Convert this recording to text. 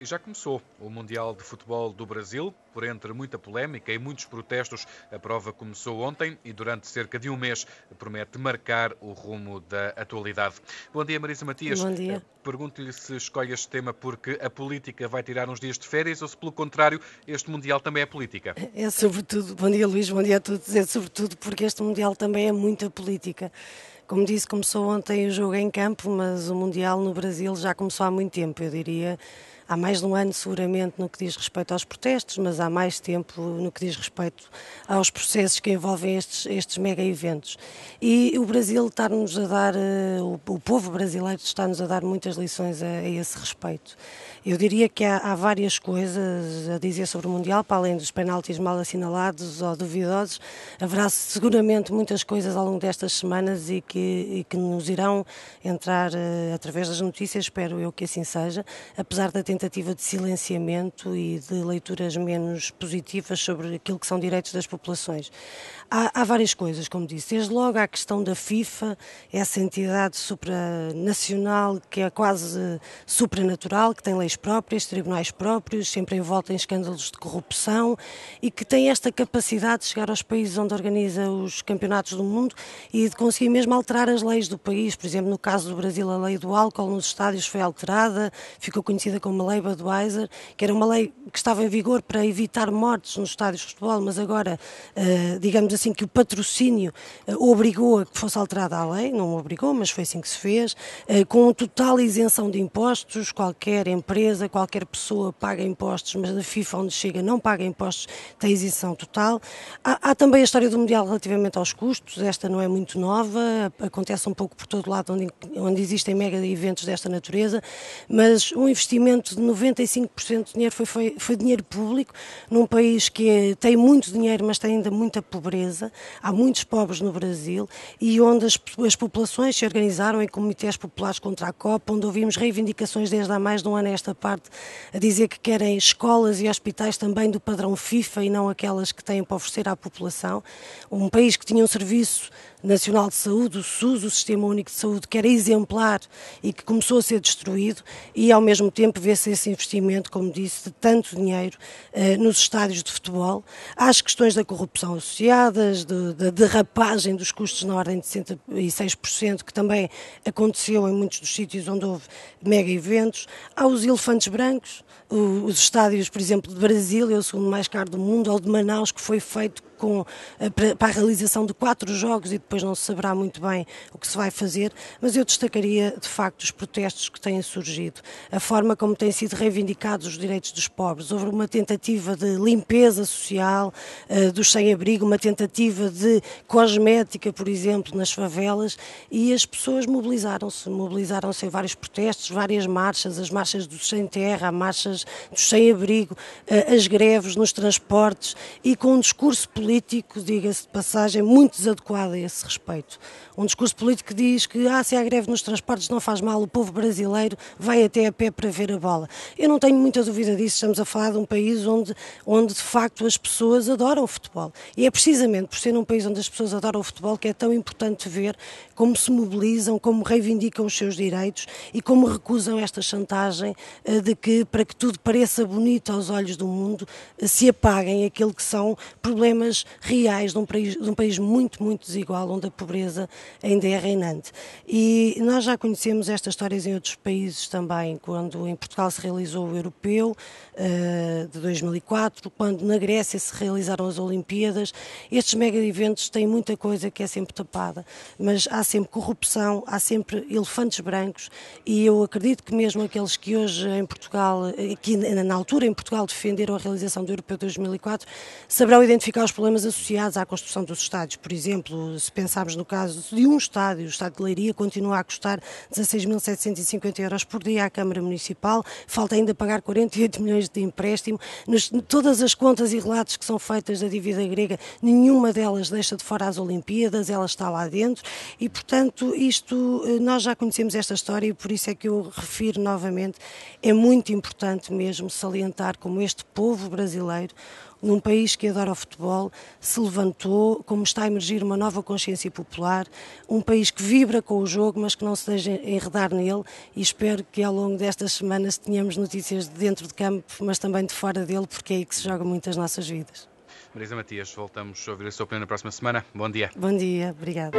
Já começou o Mundial de Futebol do Brasil, por entre muita polémica e muitos protestos. A prova começou ontem e durante cerca de um mês promete marcar o rumo da atualidade. Bom dia, Marisa Matias. Bom dia. Eh, pergunto-lhe se escolhe este tema porque a política vai tirar uns dias de férias ou se, pelo contrário, este Mundial também é política. É sobretudo, bom dia Luís, bom dia a todos, é sobretudo porque este Mundial também é muita política. Como disse, começou ontem o jogo em campo, mas o Mundial no Brasil já começou há muito tempo, eu diria. Há mais de um ano, seguramente, no que diz respeito aos protestos, mas há mais tempo no que diz respeito aos processos que envolvem estes, estes mega eventos. E o Brasil está-nos a dar, eh, o, povo brasileiro está-nos a dar muitas lições a, a esse respeito. Eu diria que há, há, várias coisas a dizer sobre o Mundial, para além dos penaltis mal assinalados ou duvidosos. Haverá seguramente muitas coisas ao longo destas semanas e que, e que nos irão entrar uh, através das notícias, espero eu que assim seja, apesar da tentativa de silenciamento e de leituras menos positivas sobre aquilo que são direitos das populações. Há, há várias coisas, como disse. Desde logo há a questão da FIFA, essa entidade supranacional que é quase eh, supranatural, que tem leituras leis próprias, tribunais próprios, sempre envolta em escândalos de corrupção e que tem esta capacidade de chegar aos países onde organiza os campeonatos do mundo e de conseguir mesmo alterar as leis do país. Por exemplo, no caso do Brasil, a lei do álcool nos estádios foi alterada, ficou conhecida como a Lei Budweiser, que era uma lei que estava em vigor para evitar mortes nos estádios de futebol, mas agora, eh, digamos assim, que o patrocínio eh, obrigou a que fosse alterada a lei, não obrigou, mas foi assim que se fez, eh, com total isenção de impostos, qualquer empresa empresa, qualquer pessoa paga impostos, mas na FIFA onde chega não paga impostos, tem isenção total. Há, há, também a história do Mundial relativamente aos custos, esta não é muito nova, acontece um pouco por todo lado onde, onde existem mega eventos desta natureza, mas um investimento de 95% de dinheiro foi, foi, foi, dinheiro público num país que é, tem muito dinheiro, mas tem ainda muita pobreza, há muitos pobres no Brasil e onde as, as populações se organizaram em comitês populares contra a Copa, onde ouvimos reivindicações desde há mais de um ano a esta esta parte, a dizer que querem escolas e hospitais também do padrão FIFA e não aquelas que têm para oferecer à população. Um país que tinha um serviço Nacional de Saúde, o SUS, o Sistema Único de Saúde, que era exemplar e que começou a ser destruído, e ao mesmo tempo vê-se esse investimento, como disse, de tanto dinheiro eh, nos estádios de futebol, as questões da corrupção associadas, de, da derrapagem dos custos na ordem de 66%, que também aconteceu em muitos dos sítios onde houve mega eventos, há aos elefantes brancos. Os estádios, por exemplo, de Brasília, o segundo mais caro do mundo, ou de Manaus, que foi feito com, eh, para a realização de quatro jogos e depois não se saberá muito bem o que se vai fazer, mas eu destacaria de facto os protestos que têm surgido, a forma como têm sido reivindicados os direitos dos pobres. Houve uma tentativa de limpeza social uh, dos sem-abrigo, uma tentativa de cosmética, por exemplo, nas favelas, e as pessoas mobilizaram-se. Mobilizaram-se em vários protestos, várias marchas, as marchas dos sem-terra, as marchas dos sem-abrigo, uh, as greves nos transportes e com um discurso político político, diga-se de passagem, muito desadequado a esse respeito. Um discurso político que diz que ah, se há greve nos transportes não faz mal, o povo brasileiro vai até a pé para ver a bola. Eu não tenho muita dúvida disso, estamos a falar de um país onde, onde de facto as pessoas adoram o futebol. E é precisamente por ser um país onde as pessoas adoram o futebol que é tão importante ver como se mobilizam, como reivindicam os seus direitos e como recusam esta chantagem eh, de que, para que tudo pareça bonito aos olhos do mundo, eh, se apaguem aquilo que são problemas problemas reais de um, país, de um país muito, muito desigual, onde a pobreza ainda é reinante. E nós já conhecemos estas histórias em outros países também, quando em Portugal se realizou o Europeu eh, de 2004, quando na Grécia se realizaram as Olimpíadas. Estes mega eventos têm muita coisa que é sempre tapada, mas há sempre corrupção, há sempre elefantes brancos e eu acredito que mesmo aqueles que hoje em Portugal, eh, que na altura em Portugal defenderam a realização do Europeu de 2004, saberão identificar os problemas problemas associados à construção dos estádios. Por exemplo, se pensarmos no caso de um estádio, o estádio de Leiria continua a custar 16.750 euros por dia à Câmara Municipal, falta ainda pagar 48 milhões de empréstimo. Nas todas as contas e relatos que são feitas da dívida grega, nenhuma delas deixa de fora as Olimpíadas, ela está lá dentro e, portanto, isto, eh, nós já conhecemos esta história e por isso é que eu refiro novamente, é muito importante mesmo salientar como este povo brasileiro num país que adora o futebol, se levantou, como está a emergir uma nova consciência popular, um país que vibra com o jogo, mas que não se deixa enredar nele e espero que ao longo destas semanas tenhamos notícias de dentro de campo, mas também de fora dele, porque é aí que se jogam muitas nossas vidas. Marisa Matias, voltamos a ouvir a sua opinião na próxima semana. Bom dia. Bom dia, obrigada.